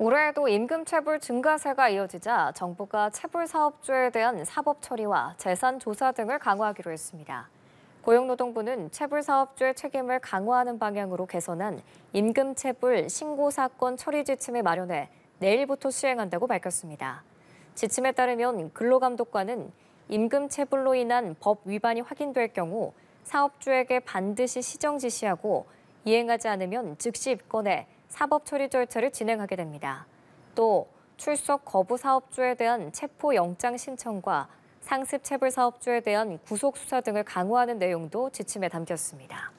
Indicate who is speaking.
Speaker 1: 올해에도 임금체불 증가세가 이어지자 정부가 체불사업주에 대한 사법 처리와 재산 조사 등을 강화하기로 했습니다. 고용노동부는 체불사업주의 책임을 강화하는 방향으로 개선한 임금체불 신고사건 처리 지침을 마련해 내일부터 시행한다고 밝혔습니다. 지침에 따르면 근로감독관은 임금체불로 인한 법 위반이 확인될 경우 사업주에게 반드시 시정 지시하고 이행하지 않으면 즉시 입건해 사법 처리 절차를 진행하게 됩니다. 또 출석 거부 사업주에 대한 체포 영장 신청과 상습 체불 사업주에 대한 구속 수사 등을 강화하는 내용도 지침에 담겼습니다.